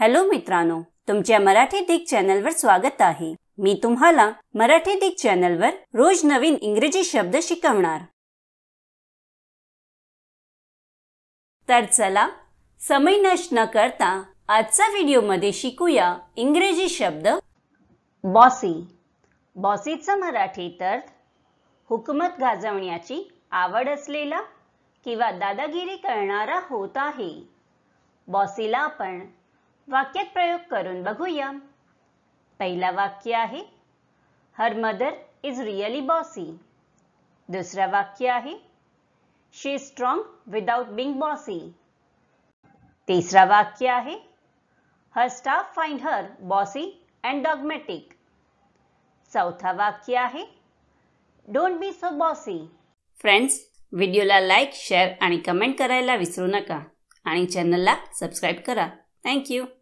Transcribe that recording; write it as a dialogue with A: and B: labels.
A: Hello मित्रांनो तुमच्या मराठी दिग चॅनलवर स्वागत आहे मी तुम्हाला मराठी दिग चॅनलवर रोज नवीन इंग्रजी शब्द शिकवणार तर चला समय नष्ट न करता आजचा व्हिडिओ मध्ये शिकूया इंग्रजी शब्द बॉसी बॉसीचं मराठी अर्थ हुकमत गाजवण्याची आवड असलेला किंवा दादागिरी करणारा होत आहे बॉसीला आपण वाक्यात प्रयोग करून बघूया पहिला वाक्य आहे her mother is really bossy दुसरं वाक्य आहे she is strong without being bossy तिसरा वाक्य आहे her staff find her bossy and dogmatic चौथा वाक्य आहे don't be so bossy friends व्हिडिओला लाईक शेअर आणि कमेंट करायला विसरू नका आणि चॅनलला सबस्क्राईब करा Thank you.